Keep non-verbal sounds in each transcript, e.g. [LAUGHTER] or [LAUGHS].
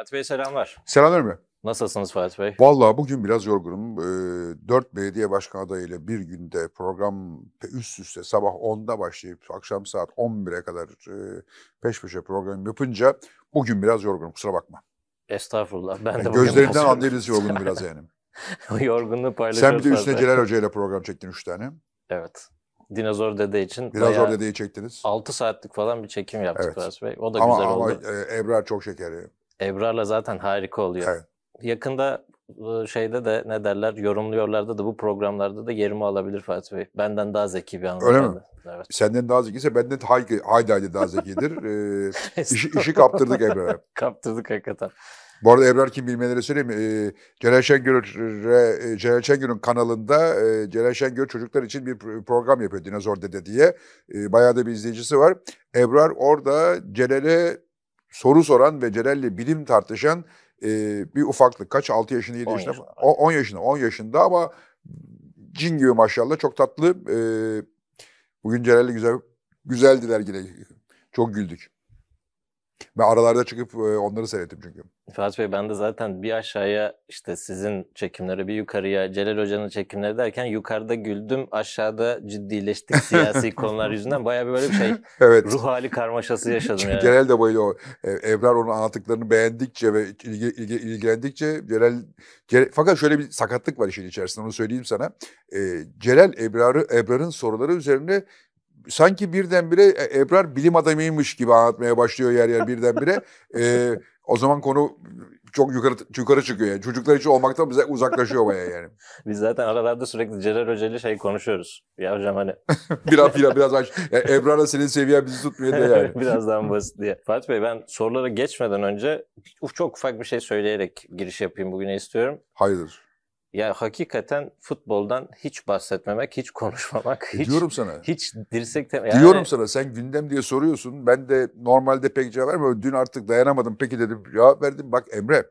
Fatih Bey selamlar. Selamlar mı? Nasılsınız Fatih Bey? Vallahi bugün biraz yorgunum. Ee, dört 4 belediye başkan adayıyla bir günde program üst üste sabah 10'da başlayıp akşam saat 11'e kadar e, peş peşe program yapınca bugün biraz yorgunum kusura bakma. Estağfurullah. Ben yani de gözlerinden [LAUGHS] anlayabiliriz yorgunum biraz yani. [LAUGHS] Yorgunluğu paylaşıyoruz. Sen bir de üstüne Celal Hoca ile program çektin üç tane. Evet. Dinozor Dede için. Dinozor Dede'yi çektiniz. 6 saatlik falan bir çekim yaptık evet. Fatih Bey. O da ama, güzel ama oldu. Ama e, Ebrar çok şekeri. Ebrar'la zaten harika oluyor. Evet. Yakında ıı, şeyde de ne derler yorumluyorlarda da bu programlarda da yerimi alabilir Fatih Bey. Benden daha zeki bir anlamda. Öyle mi? Evet. Senden daha zekiyse benden haydi haydi haydi daha zekidir. [LAUGHS] ee, işi, işi kaptırdık Ebrar'a. [LAUGHS] kaptırdık hakikaten. Bu arada Ebrar kim bilmeleri söyleyeyim. Ee, Celal Şengör'e, e, Celal Şengör'ün kanalında e, Celal Şengör çocuklar için bir program yapıyor Dinozor Dede diye. E, bayağı da bir izleyicisi var. Ebrar orada Celal'e soru soran ve Cerel'le bilim tartışan e, bir ufaklık. Kaç? 6 yaşında, 7 10 yaşında. 10 yaşında, 10 yaşında ama cin gibi maşallah çok tatlı. E, bugün Cerel'le güzel güzeldiler yine. Çok güldük. Ben aralarda çıkıp e, onları seyrettim çünkü. Fatih Bey ben de zaten bir aşağıya işte sizin çekimleri bir yukarıya Celal Hoca'nın çekimleri derken yukarıda güldüm aşağıda ciddileştik [LAUGHS] siyasi konular yüzünden bayağı bir böyle bir şey [LAUGHS] evet. ruh hali karmaşası yaşadım çünkü yani. Celal de böyle o Ebrar onun anlattıklarını beğendikçe ve ilgi, ilgi, ilgilendikçe Celal, Celal fakat şöyle bir sakatlık var işin içerisinde onu söyleyeyim sana. E, Celal Ebrar'ı Ebrar'ın soruları üzerine sanki birdenbire e, Ebrar bilim adamıymış gibi anlatmaya başlıyor yer yer birdenbire. [LAUGHS] e, o zaman konu çok yukarı yukarı çıkıyor yani. Çocuklar için olmaktan bize uzaklaşıyor baya yani. [LAUGHS] Biz zaten aralarda sürekli Celal Hoca şey konuşuyoruz. Ya hocam hani. [LAUGHS] biraz biraz biraz aç. Yani e, Ebrar'la senin seviyen bizi tutmuyor diye yani. biraz daha basit diye. Fatih Bey ben sorulara geçmeden önce çok ufak bir şey söyleyerek giriş yapayım bugüne istiyorum. Hayırdır? Ya hakikaten futboldan hiç bahsetmemek, hiç konuşmamak, hiç diyorum sana. Hiç dirsek tem- yani... Diyorum sana sen gündem diye soruyorsun. Ben de normalde pek cevap vermiyorum. Dün artık dayanamadım. Peki dedim cevap verdim. Bak Emre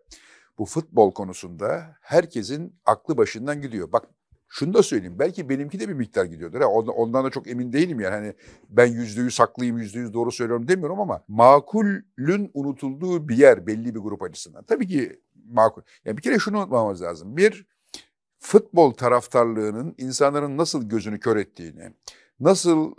bu futbol konusunda herkesin aklı başından gidiyor. Bak şunu da söyleyeyim. Belki benimki de bir miktar gidiyordur. Ondan da çok emin değilim yani. Hani ben yüzde yüz haklıyım, yüzde yüz doğru söylüyorum demiyorum ama makulün unutulduğu bir yer belli bir grup açısından. Tabii ki makul. Yani bir kere şunu unutmamamız lazım. Bir, futbol taraftarlığının insanların nasıl gözünü kör ettiğini, nasıl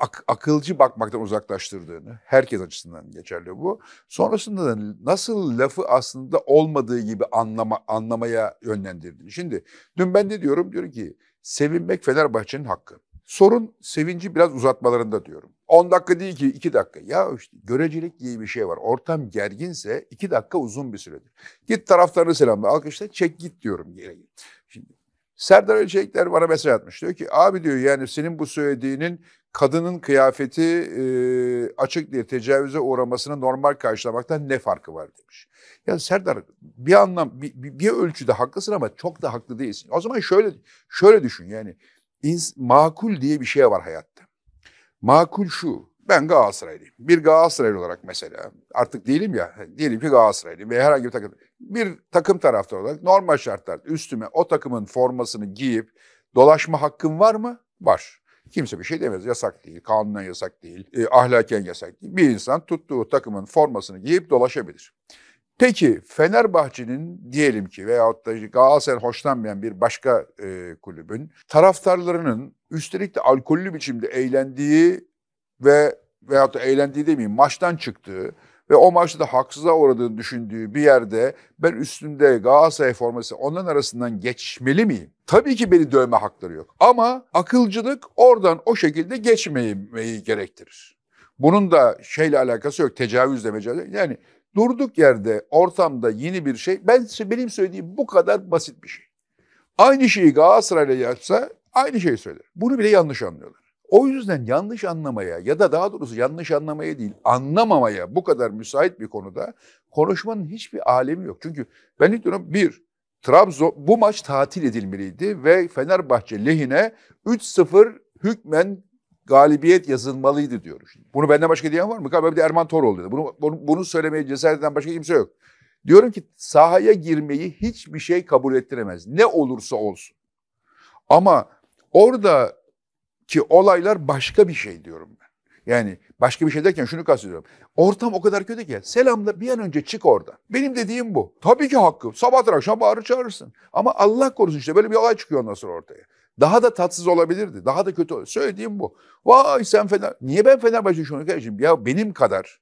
ak- akılcı bakmaktan uzaklaştırdığını, herkes açısından geçerli bu. Sonrasında da nasıl lafı aslında olmadığı gibi anlama, anlamaya yönlendirdiğini. Şimdi dün ben de diyorum, diyorum ki sevinmek Fenerbahçe'nin hakkı. Sorun sevinci biraz uzatmalarında diyorum. 10 dakika değil ki 2 dakika. Ya işte görecelik diye bir şey var. Ortam gerginse 2 dakika uzun bir süredir. Git taraftarını selamla alkışla çek git diyorum. Serdar Öçekler bana mesaj atmış. Diyor ki abi diyor yani senin bu söylediğinin kadının kıyafeti e, açık diye tecavüze uğramasını normal karşılamaktan ne farkı var demiş. Ya Serdar bir anlam bir, bir ölçüde haklısın ama çok da haklı değilsin. O zaman şöyle şöyle düşün yani makul diye bir şey var hayatta. Makul şu ben Galatasaraylıyım. Bir Galatasaraylı olarak mesela artık değilim ya diyelim ki Galatasaraylıyım ve herhangi bir takım bir takım taraftar olarak normal şartlar üstüme o takımın formasını giyip dolaşma hakkım var mı? Var. Kimse bir şey demez. Yasak değil, kanunen yasak değil, e, ahlaken yasak değil. Bir insan tuttuğu takımın formasını giyip dolaşabilir. Peki Fenerbahçe'nin diyelim ki veyahut da Galatasaray'ın hoşlanmayan bir başka e, kulübün taraftarlarının üstelik de alkollü biçimde eğlendiği ve veyahut da eğlendiği demeyeyim maçtan çıktığı ve o maçta da haksıza uğradığını düşündüğü bir yerde ben üstümde Galatasaray forması onların arasından geçmeli miyim? Tabii ki beni dövme hakları yok ama akılcılık oradan o şekilde geçmeyi gerektirir. Bunun da şeyle alakası yok, tecavüzle mecavüzle. Yani durduk yerde, ortamda yeni bir şey. Ben benim söylediğim bu kadar basit bir şey. Aynı şeyi Galatasaray'la yapsa aynı şeyi söyler. Bunu bile yanlış anlıyorlar. O yüzden yanlış anlamaya ya da daha doğrusu yanlış anlamaya değil anlamamaya bu kadar müsait bir konuda konuşmanın hiçbir alemi yok. Çünkü ben ne diyorum? Bir, Trabzon bu maç tatil edilmeliydi ve Fenerbahçe lehine 3-0 hükmen galibiyet yazılmalıydı diyor. Şimdi. Bunu benden başka diyen var mı? Galiba bir de Erman Toroğlu dedi. Bunu, bunu, bunu söylemeye cesaret eden başka kimse yok. Diyorum ki sahaya girmeyi hiçbir şey kabul ettiremez. Ne olursa olsun. Ama orada ki olaylar başka bir şey diyorum ben. Yani başka bir şey derken şunu kastediyorum. Ortam o kadar kötü ki selamla bir an önce çık oradan. Benim dediğim bu. Tabii ki hakkı. Sabah akşam bağırır çağırırsın. Ama Allah korusun işte böyle bir olay çıkıyor ondan sonra ortaya. Daha da tatsız olabilirdi. Daha da kötü. Söylediğim bu. Vay sen Fener... Niye ben Fenerbahçe şunu kardeşim? Ya benim kadar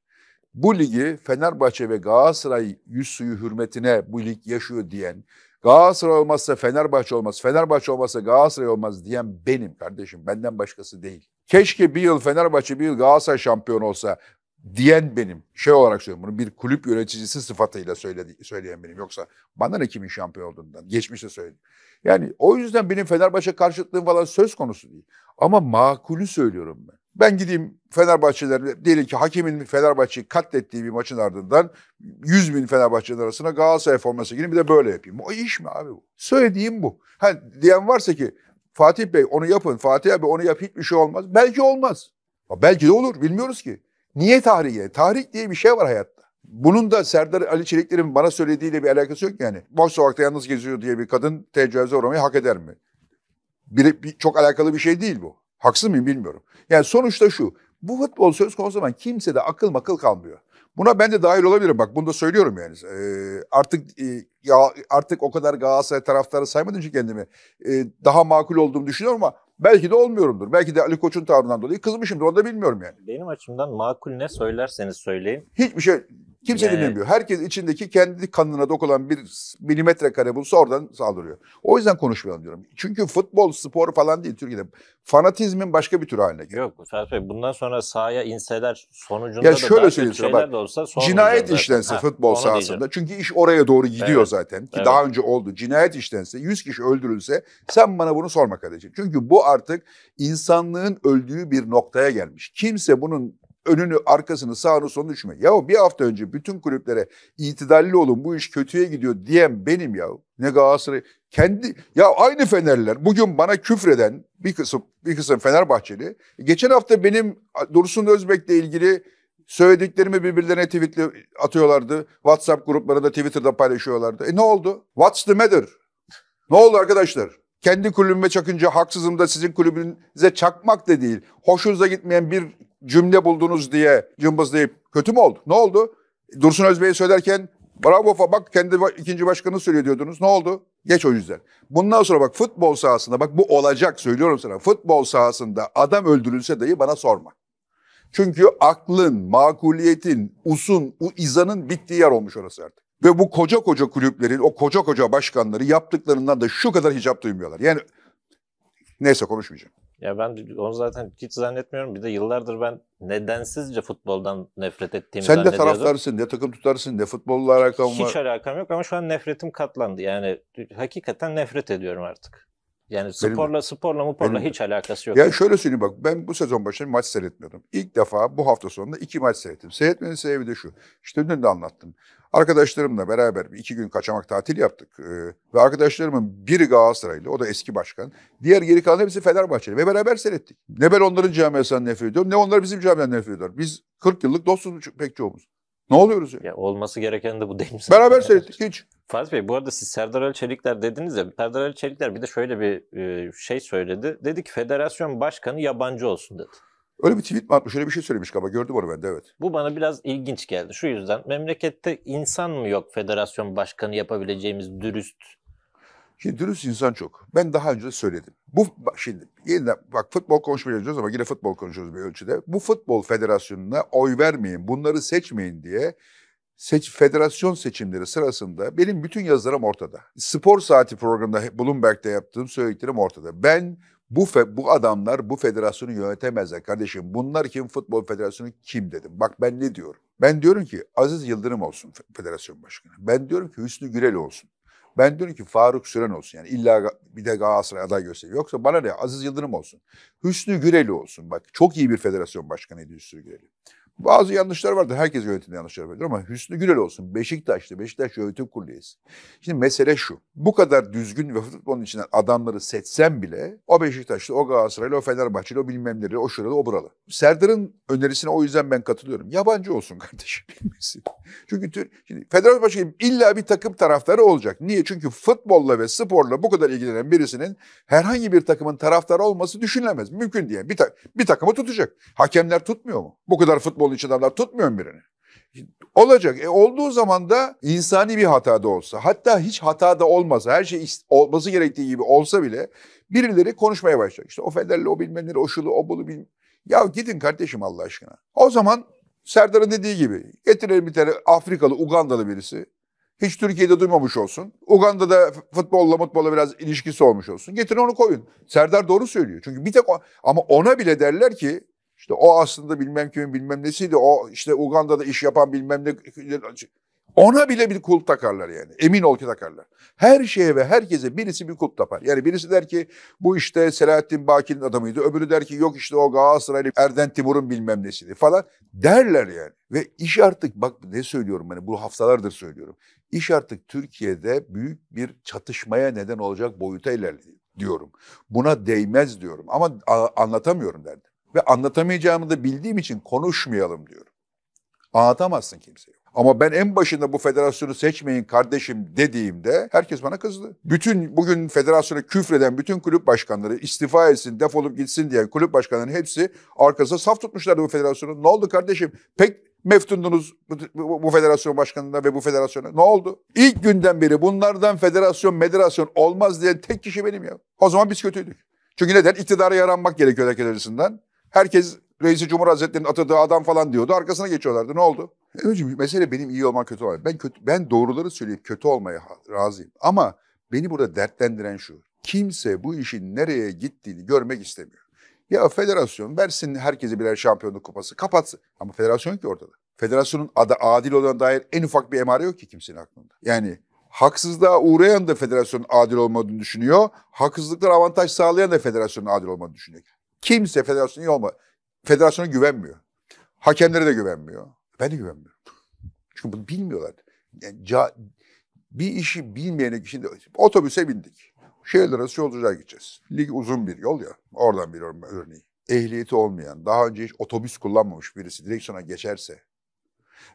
bu ligi Fenerbahçe ve Galatasaray yüz suyu hürmetine bu lig yaşıyor diyen Galatasaray olmazsa Fenerbahçe olmaz, Fenerbahçe olmazsa Galatasaray olmaz diyen benim kardeşim. Benden başkası değil. Keşke bir yıl Fenerbahçe, bir yıl Galatasaray şampiyon olsa diyen benim. Şey olarak söylüyorum bunu bir kulüp yöneticisi sıfatıyla söyledi, söyleyen benim. Yoksa bana ne kimin şampiyon olduğundan geçmişte söyledim. Yani o yüzden benim Fenerbahçe karşıtlığım falan söz konusu değil. Ama makulü söylüyorum ben. Ben gideyim Fenerbahçeler diyelim ki hakemin Fenerbahçe'yi katlettiği bir maçın ardından 100 bin Fenerbahçe'nin arasına Galatasaray forması girin bir de böyle yapayım. O iş mi abi bu? Söylediğim bu. Ha, diyen varsa ki Fatih Bey onu yapın, Fatih abi onu yap hiçbir şey olmaz. Belki olmaz. Belki de olur bilmiyoruz ki. Niye tahrik? Yani? Tahrik diye bir şey var hayatta. Bunun da Serdar Ali Çelikler'in bana söylediğiyle bir alakası yok yani. Boş sokakta yalnız geziyor diye bir kadın tecavüze uğramayı hak eder mi? Bir, bir, çok alakalı bir şey değil bu. Haksız mıyım bilmiyorum. Yani sonuçta şu. Bu futbol söz konusu zaman kimse de akıl makıl kalmıyor. Buna ben de dahil olabilirim. Bak bunu da söylüyorum yani. Ee, artık e, ya artık o kadar Galatasaray taraftarı saymadım ki kendimi. Ee, daha makul olduğumu düşünüyorum ama belki de olmuyorumdur. Belki de Ali Koç'un tavrından dolayı kızmışımdır. Onu da bilmiyorum yani. Benim açımdan makul ne söylerseniz söyleyin. Hiçbir şey Kimse yani... dinlemiyor. Herkes içindeki kendi kanına dokulan bir milimetre kare bulsa oradan saldırıyor. O yüzden konuşmayalım diyorum. Çünkü futbol, spor falan değil Türkiye'de. Fanatizmin başka bir tür haline geliyor. Yok Ferhat Bey bundan sonra sahaya inseler sonucunda ya da şöyle daha kötü şeyler de olsa Cinayet işlense ha, futbol sahasında. Diyeceğim. Çünkü iş oraya doğru gidiyor evet. zaten. Ki evet. daha önce oldu. Cinayet işlense, 100 kişi öldürülse sen bana bunu sorma kardeşim. Çünkü bu artık insanlığın öldüğü bir noktaya gelmiş. Kimse bunun önünü, arkasını, sağını, solunu düşme. Yahu bir hafta önce bütün kulüplere itidalli olun bu iş kötüye gidiyor diyen benim yahu. Ne Galatasaray kendi ya aynı Fenerliler bugün bana küfreden bir kısım bir kısım Fenerbahçeli geçen hafta benim Dursun Özbek'le ilgili söylediklerimi birbirlerine tweetle atıyorlardı. WhatsApp gruplarında Twitter'da paylaşıyorlardı. E ne oldu? What's the matter? Ne oldu arkadaşlar? kendi kulübüme çakınca haksızım da sizin kulübünüze çakmak da değil. Hoşunuza gitmeyen bir cümle buldunuz diye cımbızlayıp kötü mü oldu? Ne oldu? Dursun Özbey'i söylerken bravo bak kendi ikinci başkanı söylüyor diyordunuz. Ne oldu? Geç o yüzden. Bundan sonra bak futbol sahasında bak bu olacak söylüyorum sana. Futbol sahasında adam öldürülse dayı bana sorma. Çünkü aklın, makuliyetin, usun, u izanın bittiği yer olmuş orası artık. Ve bu koca koca kulüplerin, o koca koca başkanları yaptıklarından da şu kadar hicap duymuyorlar. Yani neyse konuşmayacağım. Ya ben onu zaten hiç zannetmiyorum. Bir de yıllardır ben nedensizce futboldan nefret ettiğimi Sen de taraftarsın, ne takım tutarsın, ne futbolla alakam hiç var. Hiç alakam yok ama şu an nefretim katlandı. Yani hakikaten nefret ediyorum artık. Yani benim, sporla sporla muporla benim, hiç alakası yok. Ya yani. şöyle söyleyeyim bak ben bu sezon başında maç seyretmiyordum. İlk defa bu hafta sonunda iki maç seyrettim. Seyretmenin sebebi de şu. İşte dün de anlattım. Arkadaşlarımla beraber iki gün kaçamak tatil yaptık. Ee, ve arkadaşlarımın biri Galatasaraylı, o da eski başkan. Diğer geri kalan hepsi Fenerbahçeli ve beraber seyrettik. Ne ben onların camiasından nefret ediyorum, ne onlar bizim camiadan nefret ediyor. Biz 40 yıllık dostuz pek çoğumuz. Ne oluyoruz ya? ya olması gereken de bu değil mi? Beraber seyrettik hiç. Fatih Bey bu arada siz Serdar Ali Çelikler dediniz ya. Serdar Ali Çelikler bir de şöyle bir şey söyledi. Dedi ki federasyon başkanı yabancı olsun dedi. Öyle bir tweet mi atmış? Öyle bir şey söylemiş galiba. Gördüm onu ben de evet. Bu bana biraz ilginç geldi. Şu yüzden memlekette insan mı yok federasyon başkanı yapabileceğimiz dürüst? Şimdi dürüst insan çok. Ben daha önce de söyledim. Bu şimdi yeniden bak futbol konuşmayacağız ama yine futbol konuşuyoruz bir ölçüde. Bu futbol federasyonuna oy vermeyin, bunları seçmeyin diye seç, federasyon seçimleri sırasında benim bütün yazılarım ortada. Spor Saati programında Bloomberg'de yaptığım söylediklerim ortada. Ben bu fe, bu adamlar bu federasyonu yönetemezler kardeşim. Bunlar kim futbol federasyonu kim dedim. Bak ben ne diyorum? Ben diyorum ki Aziz Yıldırım olsun federasyon başkanı. Ben diyorum ki Hüsnü Gürel olsun. Ben diyorum ki Faruk Süren olsun. Yani illa bir de Galatasaray aday gösteriyor. Yoksa bana ne Aziz Yıldırım olsun. Hüsnü Gürel olsun. Bak çok iyi bir federasyon başkanıydı Hüsnü Gürel. Bazı yanlışlar vardır. Herkes yönetimde yanlışlar vardır ama Hüsnü Gürel olsun. Beşiktaş'ta Beşiktaş Yönetim Kurulu Şimdi mesele şu. Bu kadar düzgün ve futbolun içinden adamları seçsen bile o Beşiktaşlı, o Galatasaraylı, o Fenerbahçeli, o bilmem neleri, o şuralı, o buralı. Serdar'ın önerisine o yüzden ben katılıyorum. Yabancı olsun kardeşim. [LAUGHS] Çünkü tür, şimdi federasyon başkanı illa bir takım taraftarı olacak. Niye? Çünkü futbolla ve sporla bu kadar ilgilenen birisinin herhangi bir takımın taraftarı olması düşünülemez. Mümkün diye. Bir, ta- bir takımı tutacak. Hakemler tutmuyor mu? Bu kadar futbol olduğu için adamlar tutmuyor birini. Olacak. E olduğu zaman da insani bir hata da olsa, hatta hiç hata da olmasa, her şey olması gerektiği gibi olsa bile birileri konuşmaya başlayacak. İşte o Federli, o bilmem ne, o şulu, o bunu bilmem. Ya gidin kardeşim Allah aşkına. O zaman Serdar'ın dediği gibi getirelim bir tane Afrikalı, Ugandalı birisi. Hiç Türkiye'de duymamış olsun. Uganda'da futbolla mutbolla biraz ilişkisi olmuş olsun. Getirin onu koyun. Serdar doğru söylüyor. Çünkü bir tek o, ama ona bile derler ki işte o aslında bilmem kimin bilmem nesiydi. O işte Uganda'da iş yapan bilmem ne. Ona bile bir kulp takarlar yani. Emin ol ki takarlar. Her şeye ve herkese birisi bir kulp tapar. Yani birisi der ki bu işte Selahattin Baki'nin adamıydı. Öbürü der ki yok işte o Galatasaraylı Erden Timur'un bilmem nesiydi falan. Derler yani. Ve iş artık bak ne söylüyorum ben yani, bu haftalardır söylüyorum. İş artık Türkiye'de büyük bir çatışmaya neden olacak boyuta ilerledi diyorum. Buna değmez diyorum ama anlatamıyorum derdim. Ve anlatamayacağımı da bildiğim için konuşmayalım diyorum. Anlatamazsın kimseye. Ama ben en başında bu federasyonu seçmeyin kardeşim dediğimde herkes bana kızdı. Bütün bugün federasyona küfreden bütün kulüp başkanları istifa etsin, defolup gitsin diye kulüp başkanlarının hepsi arkasına saf tutmuşlardı bu federasyonu. Ne oldu kardeşim? Pek meftundunuz bu, bu federasyon başkanına ve bu federasyona. Ne oldu? İlk günden beri bunlardan federasyon, federasyon olmaz diyen tek kişi benim ya. O zaman biz kötüydük. Çünkü neden? İktidara yaranmak gerekiyor herkes açısından. Herkes reisi cumhur hazretlerinin atadığı adam falan diyordu. Arkasına geçiyorlardı. Ne oldu? Emre'cim mesele benim iyi olmak kötü olmak. Ben, kötü, ben doğruları söyleyip kötü olmaya razıyım. Ama beni burada dertlendiren şu. Kimse bu işin nereye gittiğini görmek istemiyor. Ya federasyon versin herkese birer şampiyonluk kupası kapatsın. Ama federasyon ki ortada. Federasyonun adı adil olan dair en ufak bir emare yok ki kimsenin aklında. Yani haksızlığa uğrayan da federasyonun adil olmadığını düşünüyor. haksızlıklar avantaj sağlayan da federasyonun adil olmadığını düşünüyor. Kimse federasyonu iyi olma. Federasyona güvenmiyor. Hakemlere de güvenmiyor. Ben de güvenmiyorum. Çünkü bunu bilmiyorlar. Yani ca, bir işi bilmeyene kişinin otobüse bindik. Şehirler arası yolculuğa gideceğiz. Lig uzun bir yol ya. Oradan bir örneği. Ehliyeti olmayan, daha önce hiç otobüs kullanmamış birisi direksiyona geçerse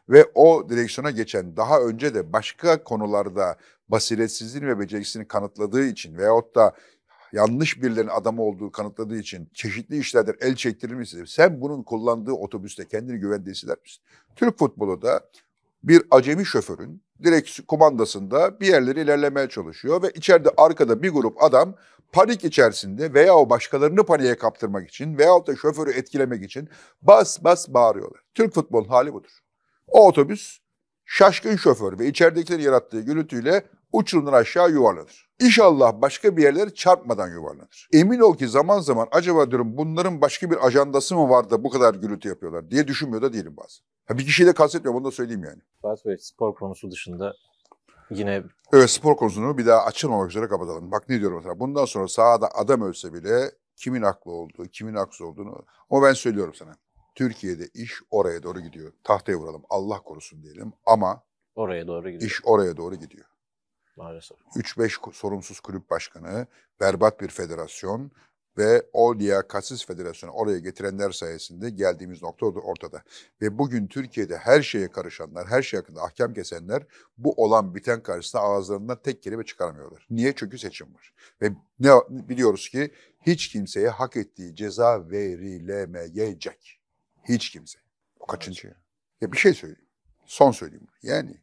ve o direksiyona geçen daha önce de başka konularda basiretsizliğini ve beceriksizliğini kanıtladığı için veyahut da yanlış birilerinin adamı olduğu kanıtladığı için çeşitli işlerdir el çektirilmişse sen bunun kullandığı otobüste kendini güvende hisseder misin? Türk futbolu da bir acemi şoförün direkt komandasında bir yerleri ilerlemeye çalışıyor ve içeride arkada bir grup adam panik içerisinde veya o başkalarını paniğe kaptırmak için veya da şoförü etkilemek için bas bas bağırıyorlar. Türk futbolun hali budur. O otobüs şaşkın şoför ve içeridekileri yarattığı gürültüyle uçurumdan aşağı yuvarlanır. İnşallah başka bir yerlere çarpmadan yuvarlanır. Emin ol ki zaman zaman acaba diyorum bunların başka bir ajandası mı vardı bu kadar gürültü yapıyorlar diye düşünmüyor da değilim bazen. Ha bir kişiyi de kastetmiyorum onu da söyleyeyim yani. Fatih Bey spor konusu dışında yine... Evet spor konusunu bir daha açılmamak üzere kapatalım. Bak ne diyorum mesela bundan sonra sahada adam ölse bile kimin haklı olduğu, kimin haksız olduğunu ama ben söylüyorum sana. Türkiye'de iş oraya doğru gidiyor. Tahtaya vuralım Allah korusun diyelim ama oraya doğru gidiyor. İş oraya doğru gidiyor. Maalesef. 3-5 sorumsuz kulüp başkanı, berbat bir federasyon ve o liyakatsiz federasyonu oraya getirenler sayesinde geldiğimiz nokta ortada. Ve bugün Türkiye'de her şeye karışanlar, her şey hakkında ahkam kesenler bu olan biten karşısında ağızlarından tek kelime çıkaramıyorlar. Niye? Çünkü seçim var. Ve ne biliyoruz ki hiç kimseye hak ettiği ceza verilemeyecek. Hiç kimse. O kaçıncı ya? bir şey söyleyeyim. Son söyleyeyim. Yani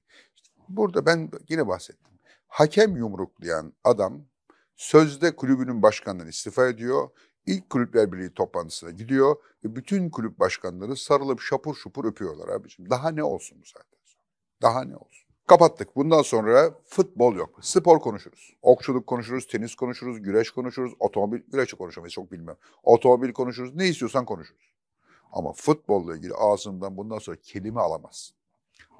burada ben yine bahsettim. Hakem yumruklayan adam sözde kulübünün başkanından istifa ediyor. İlk Kulüpler Birliği toplantısına gidiyor ve bütün kulüp başkanları sarılıp şapur şupur öpüyorlar abiciğim. Daha ne olsun bu zaten? Daha ne olsun? Kapattık. Bundan sonra futbol yok. Spor konuşuruz. Okçuluk konuşuruz, tenis konuşuruz, güreş konuşuruz, otomobil, güreşi konuşamayız çok bilmem. Otomobil konuşuruz, ne istiyorsan konuşuruz. Ama futbolla ilgili ağzımdan bundan sonra kelime alamazsın.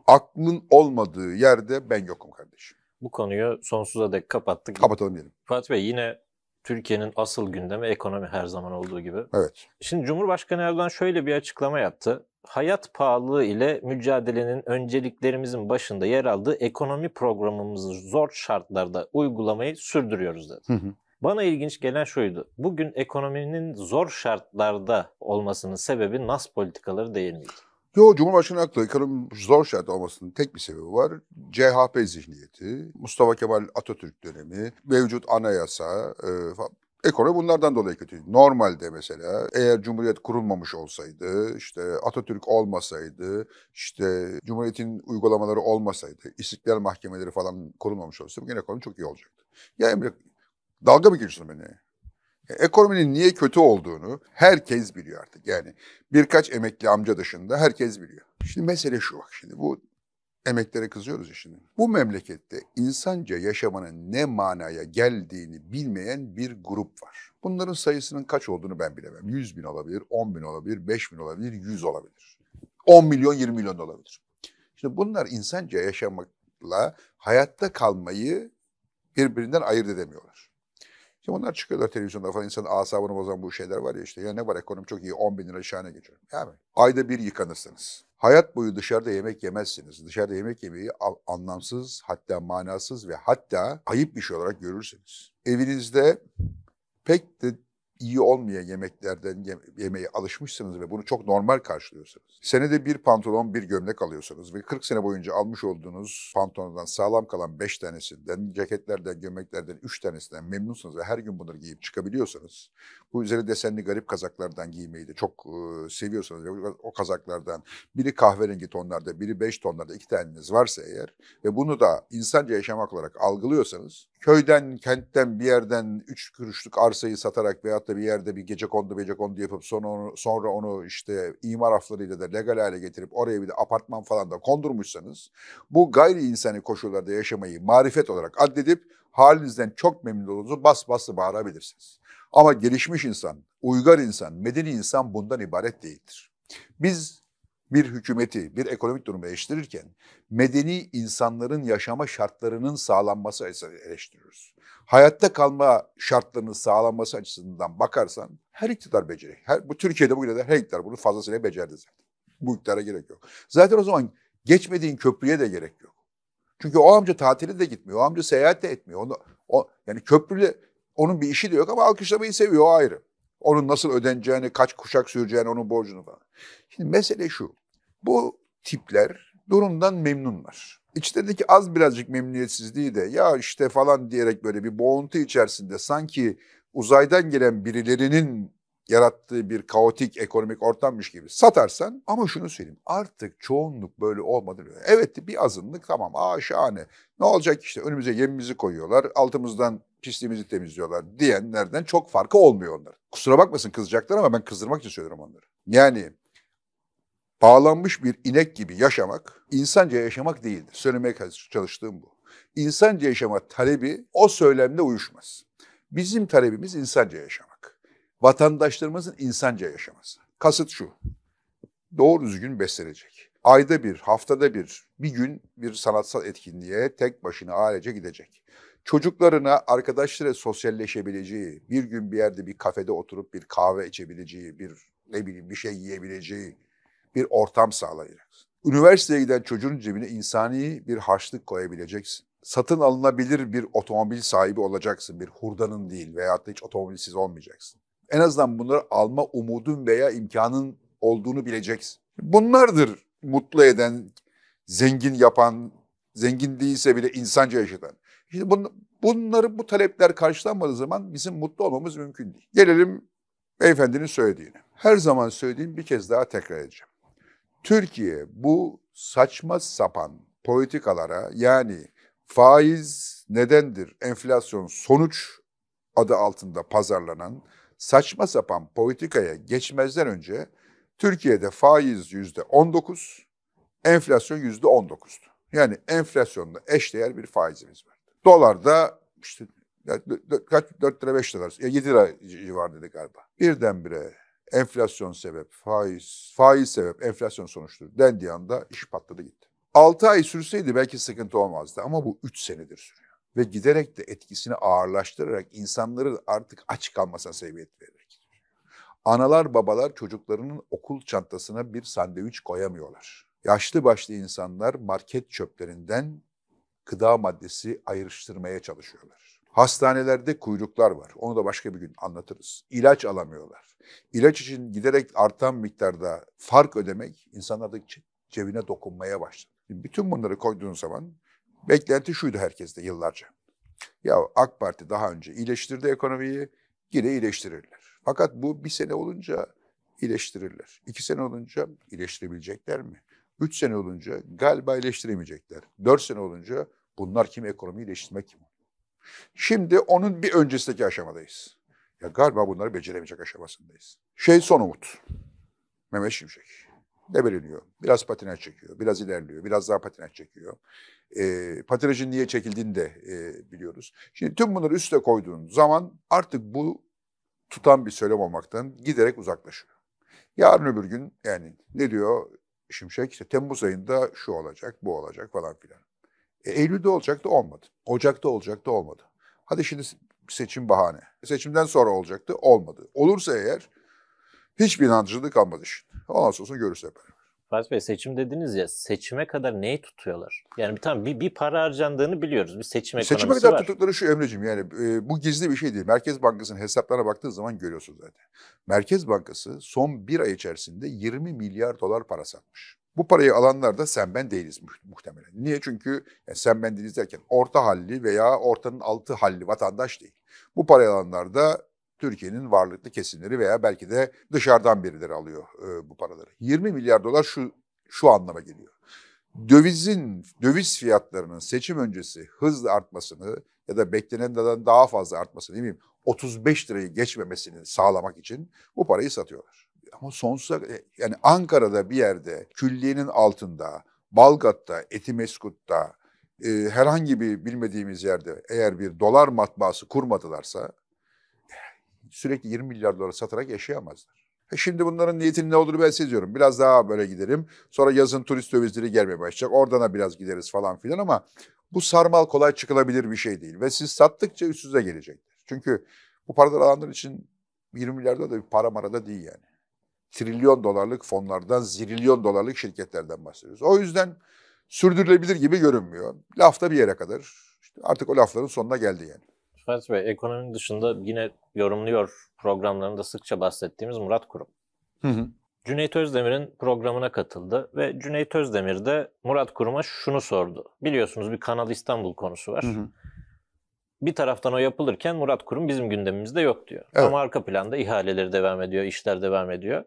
Aklın olmadığı yerde ben yokum kardeşim bu konuyu sonsuza dek kapattık. Kapatalım diyelim. Fatih Bey yine Türkiye'nin asıl gündemi ekonomi her zaman olduğu gibi. Evet. Şimdi Cumhurbaşkanı Erdoğan şöyle bir açıklama yaptı. Hayat pahalılığı ile mücadelenin önceliklerimizin başında yer aldığı ekonomi programımızı zor şartlarda uygulamayı sürdürüyoruz dedi. Hı hı. Bana ilginç gelen şuydu. Bugün ekonominin zor şartlarda olmasının sebebi nas politikaları değil miydi? Yo Cumhurbaşkanı haklı. Ekonomi zor şart olmasının tek bir sebebi var. CHP zihniyeti, Mustafa Kemal Atatürk dönemi, mevcut anayasa e, falan. Ekonomi bunlardan dolayı kötü. Normalde mesela eğer Cumhuriyet kurulmamış olsaydı, işte Atatürk olmasaydı, işte Cumhuriyet'in uygulamaları olmasaydı, istiklal mahkemeleri falan kurulmamış olsaydı bugün ekonomi çok iyi olacaktı. Ya Emre dalga mı geçiyorsun beni? Ekonominin niye kötü olduğunu herkes biliyor artık. Yani birkaç emekli amca dışında herkes biliyor. Şimdi mesele şu bak şimdi bu emeklere kızıyoruz ya şimdi. Bu memlekette insanca yaşamanın ne manaya geldiğini bilmeyen bir grup var. Bunların sayısının kaç olduğunu ben bilemem. 100 bin olabilir, 10 bin olabilir, 5 bin olabilir, 100 olabilir. 10 milyon, 20 milyon olabilir. Şimdi bunlar insanca yaşamakla hayatta kalmayı birbirinden ayırt edemiyorlar. Şimdi onlar çıkıyorlar televizyonda falan insanın asabını bozan bu şeyler var ya işte. Ya ne var ekonomi çok iyi 10 bin lira şahane geçiyor Yani ayda bir yıkanırsınız. Hayat boyu dışarıda yemek yemezsiniz. Dışarıda yemek yemeyi anlamsız hatta manasız ve hatta ayıp bir şey olarak görürsünüz. Evinizde pek de iyi olmayan yemeklerden yeme yemeye alışmışsınız ve bunu çok normal karşılıyorsunuz. Senede bir pantolon, bir gömlek alıyorsunuz ve 40 sene boyunca almış olduğunuz pantolondan sağlam kalan 5 tanesinden, ceketlerden, gömleklerden 3 tanesinden memnunsunuz ve her gün bunları giyip çıkabiliyorsanız, bu üzeri desenli garip kazaklardan giymeyi de çok e, seviyorsanız ve o kazaklardan biri kahverengi tonlarda, biri 5 tonlarda iki taneniz varsa eğer ve bunu da insanca yaşamak olarak algılıyorsanız, köyden, kentten, bir yerden 3 kuruşluk arsayı satarak veya Yozgat'ta bir yerde bir gece kondu gece kondu yapıp sonra onu, sonra onu işte imar haflarıyla da legal hale getirip oraya bir de apartman falan da kondurmuşsanız bu gayri insani koşullarda yaşamayı marifet olarak addedip halinizden çok memnun olduğunuzu bas bası bağırabilirsiniz. Ama gelişmiş insan, uygar insan, medeni insan bundan ibaret değildir. Biz bir hükümeti, bir ekonomik durumu eleştirirken medeni insanların yaşama şartlarının sağlanması açısından eleştiriyoruz. Hayatta kalma şartlarının sağlanması açısından bakarsan her iktidar becerir. Her, bu Türkiye'de bugüne de her iktidar bunu fazlasıyla becerdi zaten. Bu iktidara gerek yok. Zaten o zaman geçmediğin köprüye de gerek yok. Çünkü o amca tatili de gitmiyor, o amca seyahat de etmiyor. Onu, o, yani köprüde onun bir işi de yok ama alkışlamayı seviyor o ayrı. Onun nasıl ödeneceğini, kaç kuşak süreceğini, onun borcunu falan. Şimdi mesele şu. Bu tipler durumdan memnunlar. İçlerindeki az birazcık memnuniyetsizliği de ya işte falan diyerek böyle bir boğuntu içerisinde sanki uzaydan gelen birilerinin yarattığı bir kaotik ekonomik ortammış gibi satarsan ama şunu söyleyeyim artık çoğunluk böyle olmadı. Diyor. Evet bir azınlık tamam aa şahane ne olacak işte önümüze yemimizi koyuyorlar altımızdan pisliğimizi temizliyorlar diyenlerden çok farkı olmuyor onlar. Kusura bakmasın kızacaklar ama ben kızdırmak için söylüyorum onları. Yani bağlanmış bir inek gibi yaşamak, insanca yaşamak değildir. Söylemeye çalıştığım bu. İnsanca yaşama talebi o söylemle uyuşmaz. Bizim talebimiz insanca yaşamak. Vatandaşlarımızın insanca yaşaması. Kasıt şu, doğru düzgün beslenecek. Ayda bir, haftada bir, bir gün bir sanatsal etkinliğe tek başına ailece gidecek. Çocuklarına, arkadaşlara sosyalleşebileceği, bir gün bir yerde bir kafede oturup bir kahve içebileceği, bir ne bileyim bir şey yiyebileceği, bir ortam sağlayacaksın. Üniversiteye giden çocuğun cebine insani bir harçlık koyabileceksin. Satın alınabilir bir otomobil sahibi olacaksın. Bir hurdanın değil veyahut da hiç otomobilsiz olmayacaksın. En azından bunları alma umudun veya imkanın olduğunu bileceksin. Bunlardır mutlu eden, zengin yapan, zengin değilse bile insanca yaşatan. Şimdi bun, bunları bu talepler karşılanmadığı zaman bizim mutlu olmamız mümkün değil. Gelelim beyefendinin söylediğine. Her zaman söylediğim bir kez daha tekrar edeceğim. Türkiye bu saçma sapan politikalara yani faiz nedendir, enflasyon sonuç adı altında pazarlanan saçma sapan politikaya geçmezden önce Türkiye'de faiz yüzde 19, enflasyon yüzde 19'tu. Yani enflasyonla eşdeğer bir faizimiz var. Dolar da işte kaç 4 lira 5 lira 7 lira civarındaydı galiba. Birdenbire Enflasyon sebep, faiz, faiz sebep, enflasyon sonuçtur dendiği anda iş patladı gitti. 6 ay sürseydi belki sıkıntı olmazdı ama bu 3 senedir sürüyor. Ve giderek de etkisini ağırlaştırarak insanları artık aç kalmasına sebebiyet vererek. Analar babalar çocuklarının okul çantasına bir sandviç koyamıyorlar. Yaşlı başlı insanlar market çöplerinden gıda maddesi ayrıştırmaya çalışıyorlar. Hastanelerde kuyruklar var. Onu da başka bir gün anlatırız. İlaç alamıyorlar. İlaç için giderek artan miktarda fark ödemek insanlardaki cebine dokunmaya başladı. Bütün bunları koyduğun zaman beklenti şuydu herkeste yıllarca. Ya AK Parti daha önce iyileştirdi ekonomiyi, yine iyileştirirler. Fakat bu bir sene olunca iyileştirirler. İki sene olunca iyileştirebilecekler mi? Üç sene olunca galiba iyileştiremeyecekler. Dört sene olunca bunlar kim ekonomiyi iyileştirmek kim? Şimdi onun bir öncesindeki aşamadayız. Ya galiba bunları beceremeyecek aşamasındayız. Şey son umut. Mehmet Şimşek. Debeleniyor. Biraz patinaj çekiyor. Biraz ilerliyor. Biraz daha patinaj çekiyor. E, patinajın niye çekildiğini de e, biliyoruz. Şimdi tüm bunları üste koyduğun zaman artık bu tutan bir söylem olmaktan giderek uzaklaşıyor. Yarın öbür gün yani ne diyor Şimşek? İşte Temmuz ayında şu olacak, bu olacak falan filan. E, Eylül'de olacaktı olmadı. Ocak'ta olacaktı olmadı. Hadi şimdi seçim bahane. E, seçimden sonra olacaktı olmadı. Olursa eğer hiçbir inancılığı kalmadı şimdi. Ondan sonra görürse efendim. Fatih Bey seçim dediniz ya seçime kadar neyi tutuyorlar? Yani tam bir, bir para harcandığını biliyoruz. Bir seçim ekonomisi Seçime kadar var. tuttukları şu Emre'cim yani e, bu gizli bir şey değil. Merkez Bankası'nın hesaplarına baktığınız zaman görüyorsunuz zaten. Merkez Bankası son bir ay içerisinde 20 milyar dolar para satmış. Bu parayı alanlar da sen ben değiliz muhtemelen. Niye? Çünkü yani e, sen ben değiliz derken orta halli veya ortanın altı halli vatandaş değil. Bu parayı alanlar da Türkiye'nin varlıklı kesimleri veya belki de dışarıdan birileri alıyor e, bu paraları. 20 milyar dolar şu şu anlama geliyor. Dövizin, döviz fiyatlarının seçim öncesi hızla artmasını ya da beklenenden daha fazla artmasını, ne bileyim 35 lirayı geçmemesini sağlamak için bu parayı satıyorlar ama sonsuza e, yani Ankara'da bir yerde külliyenin altında, Balgat'ta, Etimeskut'ta e, herhangi bir bilmediğimiz yerde eğer bir dolar matbaası kurmadılarsa sürekli 20 milyar dolar satarak yaşayamazlar. E şimdi bunların niyetinin ne olduğunu ben seziyorum. Biraz daha böyle giderim. Sonra yazın turist dövizleri gelmeye başlayacak. Oradan da biraz gideriz falan filan ama bu sarmal kolay çıkılabilir bir şey değil. Ve siz sattıkça üstünüze gelecektir. Çünkü bu paralar alanlar için 20 milyar da bir para marada değil yani trilyon dolarlık fonlardan, zirilyon dolarlık şirketlerden bahsediyoruz. O yüzden sürdürülebilir gibi görünmüyor. Lafta bir yere kadar. İşte artık o lafların sonuna geldi yani. Fatih Bey, ekonominin dışında yine yorumluyor programlarında sıkça bahsettiğimiz Murat Kurum. Hı hı. Cüneyt Özdemir'in programına katıldı ve Cüneyt Özdemir de Murat Kurum'a şunu sordu. Biliyorsunuz bir Kanal İstanbul konusu var. Hı hı. Bir taraftan o yapılırken Murat Kurum bizim gündemimizde yok diyor. Evet. Ama arka planda ihaleleri devam ediyor, işler devam ediyor.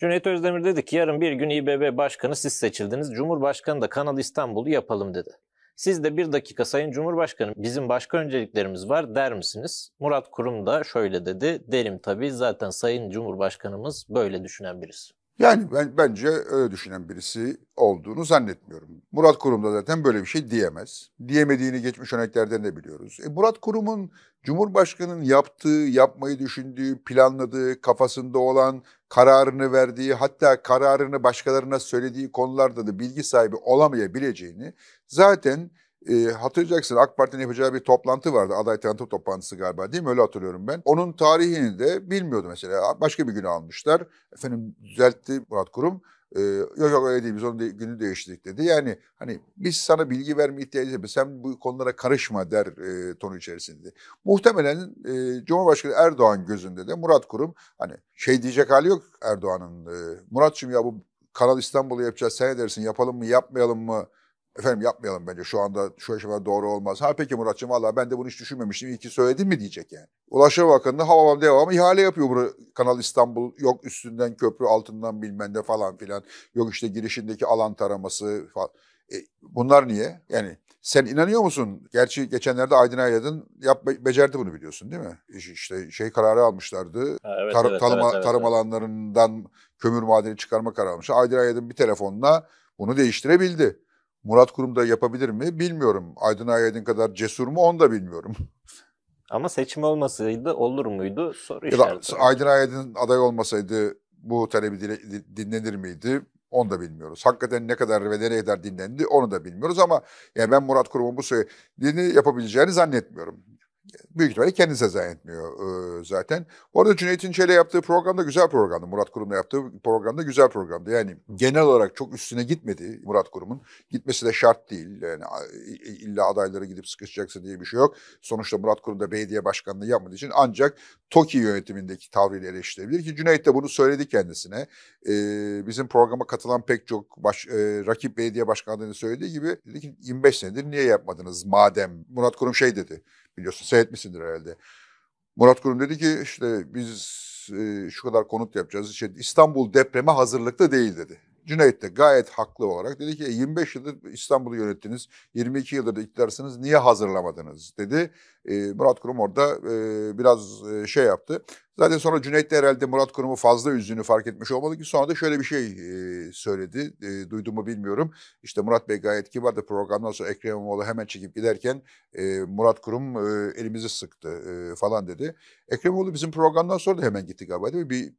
Cüneyt Özdemir dedi ki yarın bir gün İBB Başkanı siz seçildiniz. Cumhurbaşkanı da Kanal İstanbul'u yapalım dedi. Siz de bir dakika Sayın Cumhurbaşkanım bizim başka önceliklerimiz var der misiniz? Murat Kurum da şöyle dedi. Derim tabii zaten Sayın Cumhurbaşkanımız böyle düşünen birisi. Yani ben bence öyle düşünen birisi olduğunu zannetmiyorum. Murat Kurum da zaten böyle bir şey diyemez. Diyemediğini geçmiş örneklerden de biliyoruz. E Murat Kurum'un Cumhurbaşkanı'nın yaptığı, yapmayı düşündüğü, planladığı, kafasında olan, kararını verdiği, hatta kararını başkalarına söylediği konularda da bilgi sahibi olamayabileceğini zaten e, hatırlayacaksın AK Parti'nin yapacağı bir toplantı vardı. Aday tanıtım toplantısı galiba değil mi? Öyle hatırlıyorum ben. Onun tarihini de bilmiyordu mesela. Başka bir gün almışlar. Efendim düzeltti Murat Kurum. E, yok yok öyle değil biz onun de, günü değiştirdik dedi. Yani hani biz sana bilgi verme ihtiyacı yok. Sen bu konulara karışma der e, tonu içerisinde. Muhtemelen e, Cumhurbaşkanı Erdoğan gözünde de Murat Kurum hani şey diyecek hali yok Erdoğan'ın. E, Muratçım ya bu Kanal İstanbul'u yapacağız sen edersin yapalım mı yapmayalım mı Efendim yapmayalım bence şu anda şu aşamada doğru olmaz. Ha peki Muratçım valla ben de bunu hiç düşünmemiştim. İyi ki söyledin mi diyecek yani. Ulaşma Bakanlığı havamam devamı ihale yapıyor bunu. Kanal İstanbul yok üstünden köprü altından bilmem ne falan filan. Yok işte girişindeki alan taraması falan. E, bunlar niye? Yani sen inanıyor musun? Gerçi geçenlerde Aydın Aydın yap, becerdi bunu biliyorsun değil mi? İşte şey kararı almışlardı. Ha, evet, tar- evet, tarım, evet, evet, tarım evet. alanlarından kömür madeni çıkarma kararı almış Aydın Aydın bir telefonla bunu değiştirebildi. Murat Kurum da yapabilir mi bilmiyorum. Aydın Ayaydın kadar cesur mu onu da bilmiyorum. [LAUGHS] Ama seçim olmasaydı olur muydu soru ya işareti. Aydın Ayaydın aday olmasaydı bu talebi dinlenir miydi? Onu da bilmiyoruz. Hakikaten ne kadar ve nereye kadar dinlendi onu da bilmiyoruz ama yani ben Murat Kurum'un bu söylediğini yapabileceğini zannetmiyorum büyük ihtimalle kendisi de zannetmiyor e, zaten. Bu arada Cüneyt İnçel'e yaptığı da güzel programdı. Murat Kurum'la yaptığı programda güzel programdı. Yani genel olarak çok üstüne gitmedi Murat Kurum'un. Gitmesi de şart değil. Yani illa adaylara gidip sıkışacaksın diye bir şey yok. Sonuçta Murat Kurum da belediye başkanlığı yapmadığı için ancak TOKİ yönetimindeki tavrıyla eleştirebilir ki Cüneyt de bunu söyledi kendisine. E, bizim programa katılan pek çok baş, e, rakip belediye başkanlarını söylediği gibi dedi ki 25 senedir niye yapmadınız madem? Murat Kurum şey dedi biliyorsun seyretmişsindir herhalde. Murat Kurum dedi ki işte biz e, şu kadar konut yapacağız. İşte İstanbul depreme hazırlıklı değil dedi. Cüneyt de gayet haklı olarak dedi ki 25 e, yıldır İstanbul'u yönettiniz, 22 yıldır da iktidarsınız, niye hazırlamadınız dedi. E, Murat Kurum orada e, biraz şey yaptı. Zaten sonra Cüneyt de herhalde Murat Kurum'u fazla üzdüğünü fark etmiş olmalı ki sonra da şöyle bir şey söyledi. E, duydum mu bilmiyorum. İşte Murat Bey gayet kibardı. Programdan sonra Ekrem İmamoğlu hemen çekip giderken Murat Kurum elimizi sıktı falan dedi. Ekrem İmamoğlu bizim programdan sonra da hemen gitti galiba değil mi? Bir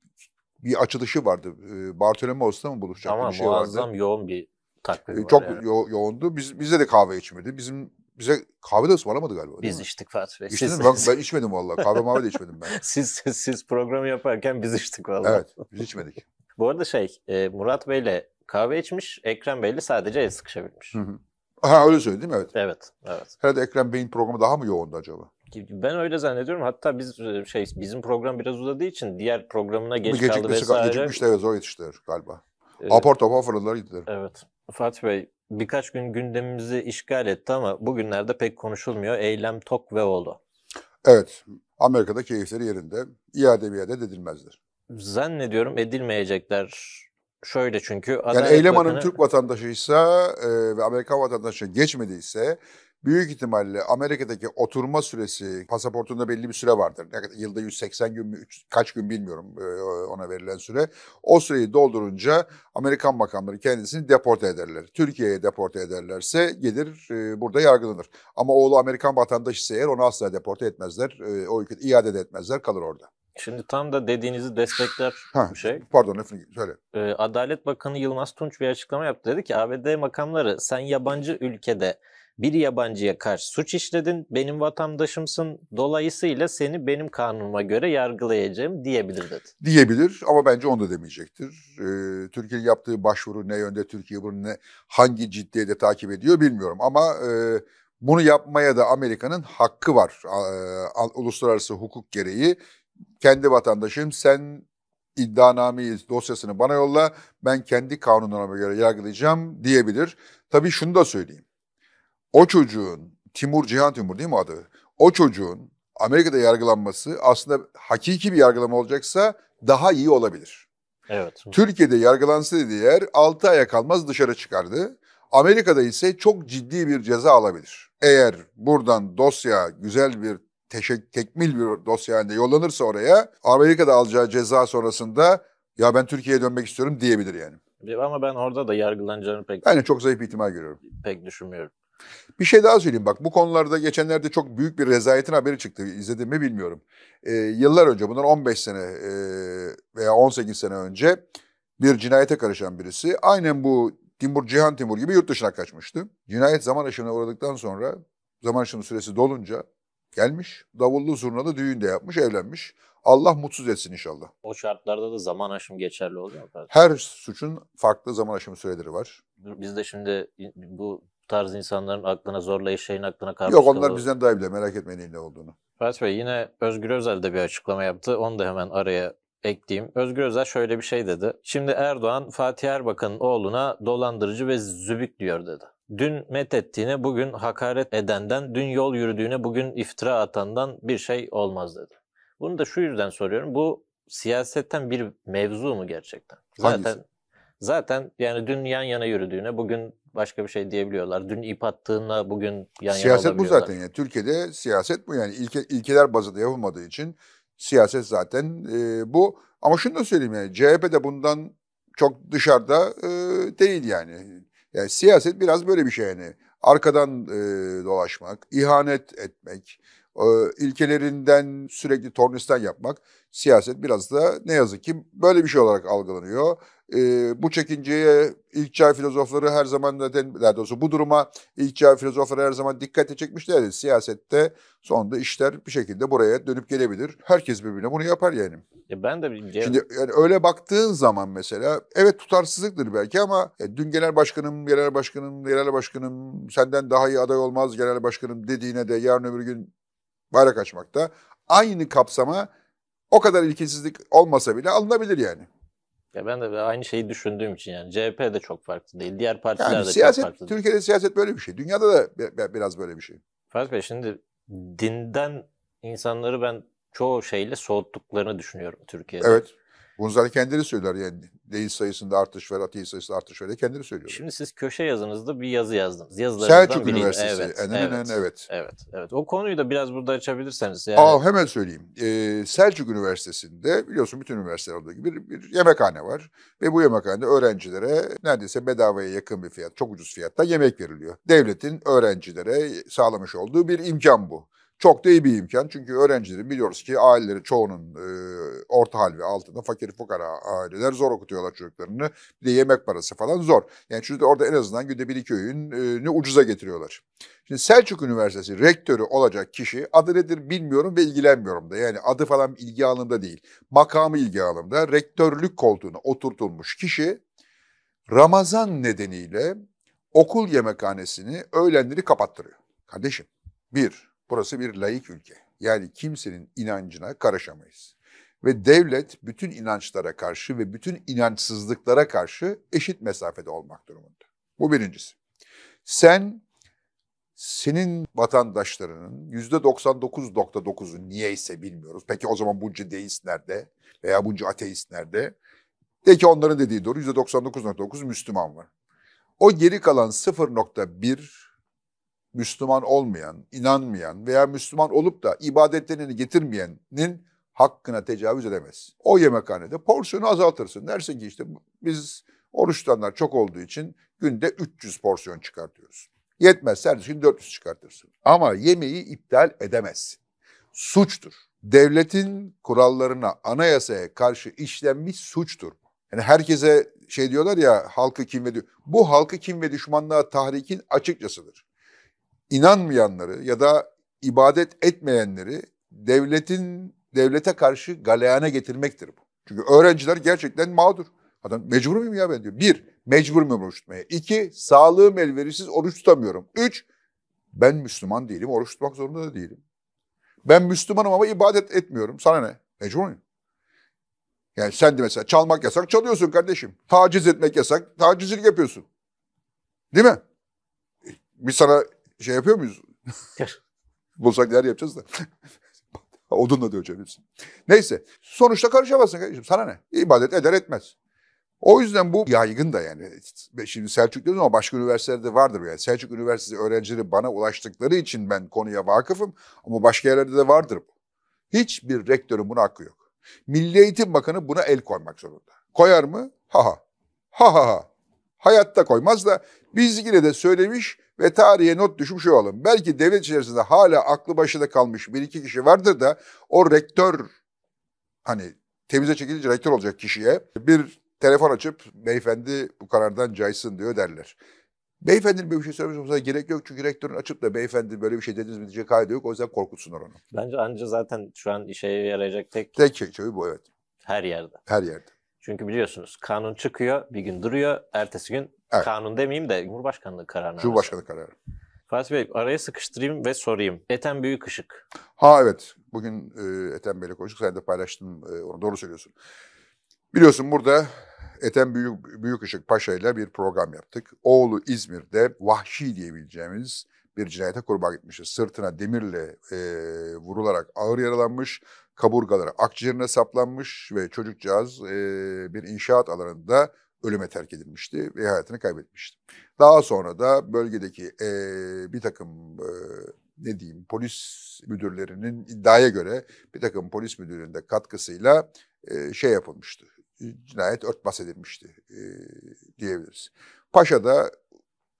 bir açılışı vardı. E, ee, Bartolomeos'ta mı buluşacak tamam, bir şey vardı. Tamam muazzam yoğun bir takvim e, ee, Çok yani. yo- yoğundu. Biz, bize de kahve içmedi. Bizim bize kahve de ısmarlamadı galiba. Biz mi? içtik Fatih Bey. siz, Ben, ben içmedim vallahi. Kahve mavi de içmedim ben. [LAUGHS] siz, siz, siz programı yaparken biz içtik vallahi. Evet biz içmedik. Bu arada şey e, Murat Bey'le kahve içmiş, Ekrem Bey'le sadece el sıkışabilmiş. Hı hı. Ha öyle söyledin değil mi? Evet. Evet. evet. Herhalde Ekrem Bey'in programı daha mı yoğundu acaba? Ben öyle zannediyorum. Hatta biz e, şey bizim program biraz uzadığı için diğer programına geç Gecikmesi, kaldı vesaire. Gecikmişler evet, o yetiştiler galiba. Ee, apar topar fırladılar gittiler. Evet. Fatih Bey birkaç gün gündemimizi işgal etti ama bugünlerde pek konuşulmuyor. Eylem tok ve oldu. Evet. Amerika'da keyifleri yerinde. İade bir iade edilmezler. Zannediyorum edilmeyecekler Şöyle çünkü Yani Eyleman'ın Bakanı... Türk vatandaşıysa e, ve Amerikan vatandaşı geçmediyse büyük ihtimalle Amerika'daki oturma süresi pasaportunda belli bir süre vardır. Yılda 180 gün mü kaç gün bilmiyorum e, ona verilen süre. O süreyi doldurunca Amerikan makamları kendisini deporte ederler. Türkiye'ye deporte ederlerse gelir e, burada yargılanır. Ama oğlu Amerikan vatandaşı ise eğer onu asla deporte etmezler. E, o ülkede iade de etmezler kalır orada. Şimdi tam da dediğinizi destekler ha, bir şey. Pardon lafını söyle. Ee, Adalet Bakanı Yılmaz Tunç bir açıklama yaptı. Dedi ki ABD makamları sen yabancı ülkede bir yabancıya karşı suç işledin, benim vatandaşımsın, dolayısıyla seni benim kanunuma göre yargılayacağım diyebilir dedi. Diyebilir ama bence onu da demeyecektir. Ee, Türkiye'nin yaptığı başvuru ne yönde, Türkiye bunu ne, hangi ciddiyede takip ediyor bilmiyorum. Ama e, bunu yapmaya da Amerika'nın hakkı var. E, uluslararası hukuk gereği kendi vatandaşım sen iddianameyi, dosyasını bana yolla, ben kendi kanunlarıma göre yargılayacağım diyebilir. Tabii şunu da söyleyeyim. O çocuğun, Timur Cihan Timur değil mi adı? O çocuğun Amerika'da yargılanması aslında hakiki bir yargılama olacaksa daha iyi olabilir. Evet. Türkiye'de yargılansa diye yer 6 aya kalmaz dışarı çıkardı. Amerika'da ise çok ciddi bir ceza alabilir. Eğer buradan dosya güzel bir teşek, tekmil bir dosya halinde yollanırsa oraya Amerika'da alacağı ceza sonrasında ya ben Türkiye'ye dönmek istiyorum diyebilir yani. Ama ben orada da yargılanacağını pek... Yani çok zayıf bir ihtimal görüyorum. Pek düşünmüyorum. Bir şey daha söyleyeyim bak bu konularda geçenlerde çok büyük bir rezayetin haberi çıktı. İzledim mi bilmiyorum. Ee, yıllar önce bunlar 15 sene e, veya 18 sene önce bir cinayete karışan birisi aynen bu Timur Cihan Timur gibi yurt dışına kaçmıştı. Cinayet zaman aşımına uğradıktan sonra zaman aşımı süresi dolunca Gelmiş, davullu zurnalı düğün de yapmış, evlenmiş. Allah mutsuz etsin inşallah. O şartlarda da zaman aşımı geçerli oluyor mu? Her suçun farklı zaman aşımı süreleri var. Biz de şimdi bu tarz insanların aklına zorla şeyin aklına karşı Yok onlar bizden daha iyi Merak etmeyin ne olduğunu. Fatih Bey yine Özgür Özel de bir açıklama yaptı. Onu da hemen araya ekleyeyim. Özgür Özel şöyle bir şey dedi. Şimdi Erdoğan Fatih Erbakan'ın oğluna dolandırıcı ve zübük diyor dedi dün met ettiğine bugün hakaret edenden, dün yol yürüdüğüne bugün iftira atandan bir şey olmaz dedi. Bunu da şu yüzden soruyorum. Bu siyasetten bir mevzu mu gerçekten? Hangisi? Zaten yani dün yan yana yürüdüğüne bugün başka bir şey diyebiliyorlar. Dün ip attığına bugün yan yana Siyaset bu zaten yani. Türkiye'de siyaset bu yani ilke, ilkeler bazında yapılmadığı için siyaset zaten e, bu. Ama şunu da söyleyeyim yani CHP de bundan çok dışarıda e, değil yani. Yani siyaset biraz böyle bir şey yani. Arkadan e, dolaşmak, ihanet etmek, ee, ilkelerinden sürekli tornistan yapmak siyaset biraz da ne yazık ki böyle bir şey olarak algılanıyor. Ee, bu çekinceye ilk çağ filozofları her zaman zaten daha doğrusu bu duruma ilk çağ filozofları her zaman dikkat çekmişlerdi. Siyasette sonunda işler bir şekilde buraya dönüp gelebilir. Herkes birbirine bunu yapar yani. Ya ben de bilmiyorum. Şimdi yani öyle baktığın zaman mesela evet tutarsızlıktır belki ama e, dün genel başkanım, genel başkanım, genel başkanım senden daha iyi aday olmaz genel başkanım dediğine de yarın öbür gün bayrak açmakta aynı kapsama o kadar ilkesizlik olmasa bile alınabilir yani. Ya ben de aynı şeyi düşündüğüm için yani CHP de çok farklı değil. Diğer partiler yani de siyaset, çok farklı Türkiye'de değil. siyaset böyle bir şey. Dünyada da biraz böyle bir şey. Fatih Bey şimdi dinden insanları ben çoğu şeyle soğuttuklarını düşünüyorum Türkiye'de. Evet. Bunu kendileri söyler yani. Deist sayısında artış var, ateist sayısında artış var diye kendileri söylüyorlar. Şimdi siz köşe yazınızda bir yazı yazdınız. Yazılarınızdan Selçuk biriydi. Üniversitesi. Evet, en, evet, en, evet. evet. Evet. O konuyu da biraz burada açabilirseniz. Yani... Aa, hemen söyleyeyim. Ee, Selçuk Üniversitesi'nde biliyorsun bütün üniversiteler olduğu gibi bir, bir yemekhane var. Ve bu yemekhanede öğrencilere neredeyse bedavaya yakın bir fiyat, çok ucuz fiyatta yemek veriliyor. Devletin öğrencilere sağlamış olduğu bir imkan bu. Çok da iyi bir imkan çünkü öğrencilerin biliyoruz ki aileleri çoğunun e, orta hal ve altında fakir fukara aileler zor okutuyorlar çocuklarını. Bir de yemek parası falan zor. Yani çünkü orada en azından günde bir iki öğünü e, ucuza getiriyorlar. Şimdi Selçuk Üniversitesi rektörü olacak kişi adı nedir bilmiyorum ve ilgilenmiyorum da. Yani adı falan ilgi alanında değil. Makamı ilgi alanında rektörlük koltuğuna oturtulmuş kişi Ramazan nedeniyle okul yemekhanesini öğlenleri kapattırıyor. Kardeşim bir, Burası bir layık ülke. Yani kimsenin inancına karışamayız. Ve devlet bütün inançlara karşı ve bütün inançsızlıklara karşı eşit mesafede olmak durumunda. Bu birincisi. Sen senin vatandaşlarının yüzde %99.9'u niyeyse bilmiyoruz. Peki o zaman bunca deist nerede veya bunca ateist nerede? De ki onların dediği doğru yüzde %99.9 Müslüman var. O geri kalan 0.1 Müslüman olmayan, inanmayan veya Müslüman olup da ibadetlerini getirmeyenin hakkına tecavüz edemez. O yemekhanede porsiyonu azaltırsın. Dersin ki işte biz oruç tutanlar çok olduğu için günde 300 porsiyon çıkartıyoruz. Yetmez her gün 400 çıkartırsın. Ama yemeği iptal edemezsin. Suçtur. Devletin kurallarına, anayasaya karşı işlenmiş suçtur. Yani herkese şey diyorlar ya halkı kim ve Bu halkı kim ve düşmanlığa tahrikin açıkçasıdır inanmayanları ya da ibadet etmeyenleri devletin devlete karşı galeyana getirmektir bu. Çünkü öğrenciler gerçekten mağdur. Adam mecbur muyum ya ben diyor. Bir, mecbur muyum oruç tutmaya? İki, sağlığım elverişsiz oruç tutamıyorum. Üç, ben Müslüman değilim, oruç tutmak zorunda da değilim. Ben Müslümanım ama ibadet etmiyorum. Sana ne? Mecbur muyum? Yani sen de mesela çalmak yasak çalıyorsun kardeşim. Taciz etmek yasak, tacizlik yapıyorsun. Değil mi? E, Bir sana şey yapıyor muyuz? [LAUGHS] Bulsak yer yapacağız da. [LAUGHS] Odunla dövecebilirsin. Neyse. Sonuçta karışamazsın kardeşim. Sana ne? İbadet eder etmez. O yüzden bu yaygın da yani. Şimdi Selçuk diyoruz ama başka üniversitelerde vardır. Yani Selçuk Üniversitesi öğrencileri bana ulaştıkları için ben konuya vakıfım. Ama başka yerlerde de vardır bu. Hiçbir rektörün buna hakkı yok. Milli Eğitim Bakanı buna el koymak zorunda. Koyar mı? Ha ha. Ha ha ha. Hayatta koymaz da biz yine de söylemiş ve tarihe not düşmüş olalım. Belki devlet içerisinde hala aklı başında kalmış bir iki kişi vardır da o rektör hani temize çekilince rektör olacak kişiye bir telefon açıp beyefendi bu karardan caysın diyor derler. Beyefendinin böyle bir şey söylemesi olsa gerek yok çünkü rektörün açıp da beyefendi böyle bir şey dediniz mi diyecek kaydı yok. O yüzden korkutsunlar onu. Bence anca zaten şu an işe yarayacak tek... Tek şey, şey bu evet. Her yerde. Her yerde. Çünkü biliyorsunuz kanun çıkıyor, bir gün duruyor, ertesi gün evet. kanun demeyeyim de Cumhurbaşkanlığı kararı. Cumhurbaşkanlığı kararı. Fatih Bey araya sıkıştırayım ve sorayım. Eten büyük Büyükışık. Ha evet. Bugün e, Ethem Bey'le konuştuk. Sen de paylaştın. E, onu doğru söylüyorsun. Biliyorsun burada Eten Büyük, Büyükışık Paşa ile bir program yaptık. Oğlu İzmir'de vahşi diyebileceğimiz bir cinayete kurban gitmişti. Sırtına demirle e, vurularak ağır yaralanmış Kaburgalara, akciğerine saplanmış ve çocukcağız e, bir inşaat alanında ölüme terk edilmişti ve hayatını kaybetmişti. Daha sonra da bölgedeki e, bir takım e, ne diyeyim polis müdürlerinin iddiaya göre bir takım polis müdürünün de katkısıyla e, şey yapılmıştı. Cinayet örtbas edilmişti e, diyebiliriz. Paşa da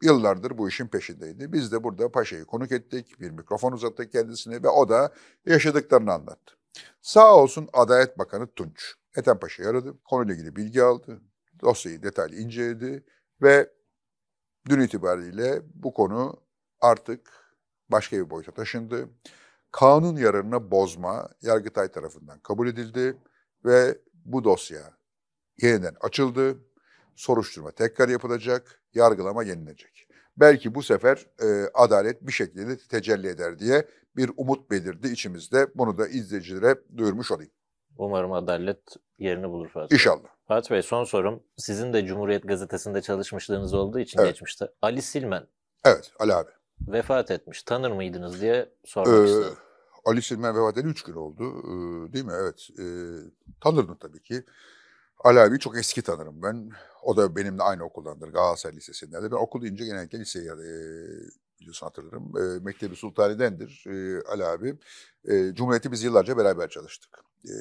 yıllardır bu işin peşindeydi. Biz de burada Paşa'yı konuk ettik, bir mikrofon uzattık kendisine ve o da yaşadıklarını anlattı. Sağ olsun Adalet Bakanı Tunç. Ethem Paşa'yı aradı, konuyla ilgili bilgi aldı, dosyayı detaylı inceledi ve dün itibariyle bu konu artık başka bir boyuta taşındı. Kanun yararına bozma Yargıtay tarafından kabul edildi ve bu dosya yeniden açıldı. Soruşturma tekrar yapılacak, yargılama yenilecek. Belki bu sefer e, adalet bir şekilde tecelli eder diye bir umut belirdi içimizde. Bunu da izleyicilere duyurmuş olayım. Umarım adalet yerini bulur Fatih. İnşallah. Fatih Bey son sorum. Sizin de Cumhuriyet Gazetesi'nde çalışmışlığınız olduğu için evet. geçmişte. Ali Silmen. Evet Ali abi. Vefat etmiş. Tanır mıydınız diye ee, sormuştu. Ee, Ali Silmen vefat edeli 3 gün oldu. Ee, değil mi? Evet. Ee, tanırdım tabii ki. Ali abi çok eski tanırım ben. O da benimle aynı okuldandır. Galatasaray Lisesi'nde. Ben okul deyince genellikle liseye e, biliyorsun hatırlarım. E, Mektebi Sultani'dendir e, Ali abi. E, Cumhuriyet'i biz yıllarca beraber çalıştık. E,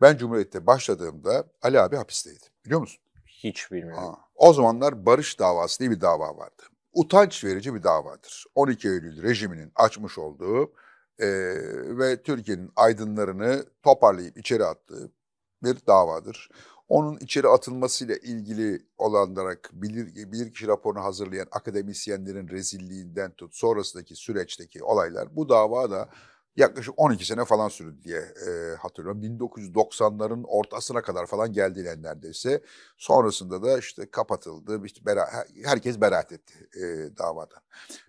ben Cumhuriyet'te başladığımda Ali abi hapisteydi. Biliyor musun? Hiç bilmiyorum. Ha. O zamanlar Barış davası diye bir dava vardı. Utanç verici bir davadır. 12 Eylül rejiminin açmış olduğu e, ve Türkiye'nin aydınlarını toparlayıp içeri attığı bir davadır. Onun içeri atılmasıyla ilgili olanlarak bilir, kişi raporunu hazırlayan akademisyenlerin rezilliğinden tut sonrasındaki süreçteki olaylar bu dava da yaklaşık 12 sene falan sürdü diye e, hatırlıyorum. 1990'ların ortasına kadar falan geldi neredeyse. Sonrasında da işte kapatıldı. İşte bera, herkes beraat etti e, davadan.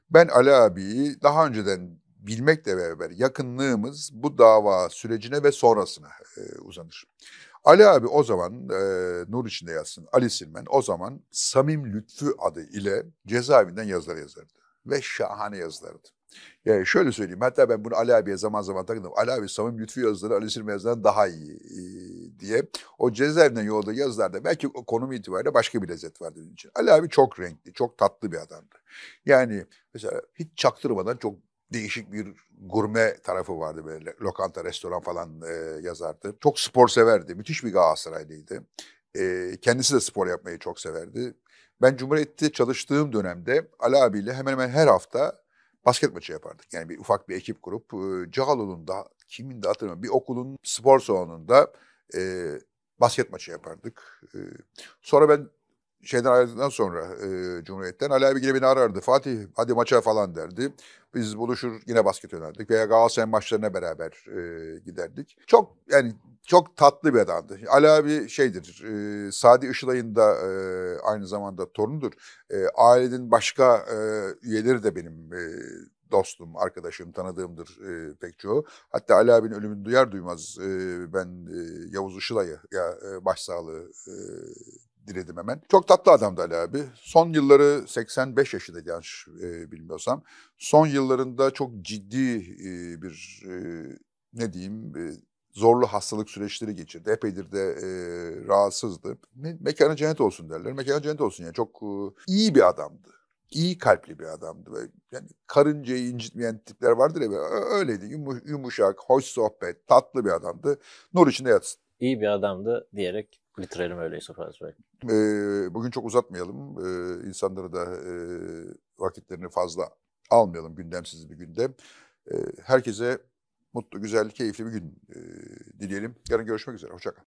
Ben Ali abiyi daha önceden bilmekle beraber yakınlığımız bu dava sürecine ve sonrasına e, uzanır. Ali abi o zaman e, nur içinde yazsın Ali Silmen o zaman Samim Lütfü adı ile cezaevinden yazılar yazardı. Ve şahane yazılardı. Yani şöyle söyleyeyim hatta ben bunu Ali abiye zaman zaman takıldım. Ali abi Samim Lütfü yazıları Ali Silmen yazılarından daha iyi e, diye. O cezaevinden yolda yazılarda belki o konum itibariyle başka bir lezzet var dediğim için. Ali abi çok renkli, çok tatlı bir adamdı. Yani mesela hiç çaktırmadan çok değişik bir gurme tarafı vardı böyle. Lokanta, restoran falan e, yazardı. Çok spor severdi. Müthiş bir Galatasaraylıydı. E, kendisi de spor yapmayı çok severdi. Ben Cumhuriyet'te çalıştığım dönemde Ali abiyle hemen hemen her hafta basket maçı yapardık. Yani bir ufak bir ekip kurup e, Cağaloğlu'nun da kimin de hatırlamıyorum bir okulun spor salonunda e, basket maçı yapardık. E, sonra ben şeyden ayrıldıktan sonra e, Cumhuriyet'ten Ali abi beni arardı. Fatih hadi maça falan derdi. Biz buluşur yine basket oynardık veya Galatasaray maçlarına beraber e, giderdik. Çok yani çok tatlı bir adamdı. Ali abi şeydir, e, Sadi Işılay'ın da e, aynı zamanda torunudur. E, ailenin başka e, üyeleri de benim e, dostum, arkadaşım, tanıdığımdır e, pek çoğu. Hatta Ali abinin ölümünü duyar duymaz e, ben e, Yavuz Işılay'a ya, e, başsağlığı e, diledim hemen. Çok tatlı adamdı Ali abi. Son yılları 85 yaşında yanlış e, bilmiyorsam. Son yıllarında çok ciddi e, bir e, ne diyeyim e, zorlu hastalık süreçleri geçirdi. Epeydir de e, rahatsızdı. Me- mekanı cennet olsun derler. Mekanı cennet olsun yani çok e, iyi bir adamdı İyi kalpli bir adamdı. Böyle, yani karıncayı incitmeyen tipler vardır ya böyle, öyleydi. Yumuş, yumuşak, hoş sohbet, tatlı bir adamdı. Nur içinde yatsın. İyi bir adamdı diyerek Bitirelim öyleyse Fazıl Bey. Ee, bugün çok uzatmayalım. Ee, insanları da e, vakitlerini fazla almayalım gündemsiz bir günde. Ee, herkese mutlu, güzel, keyifli bir gün e, dileyelim. Yarın görüşmek üzere. Hoşçakalın.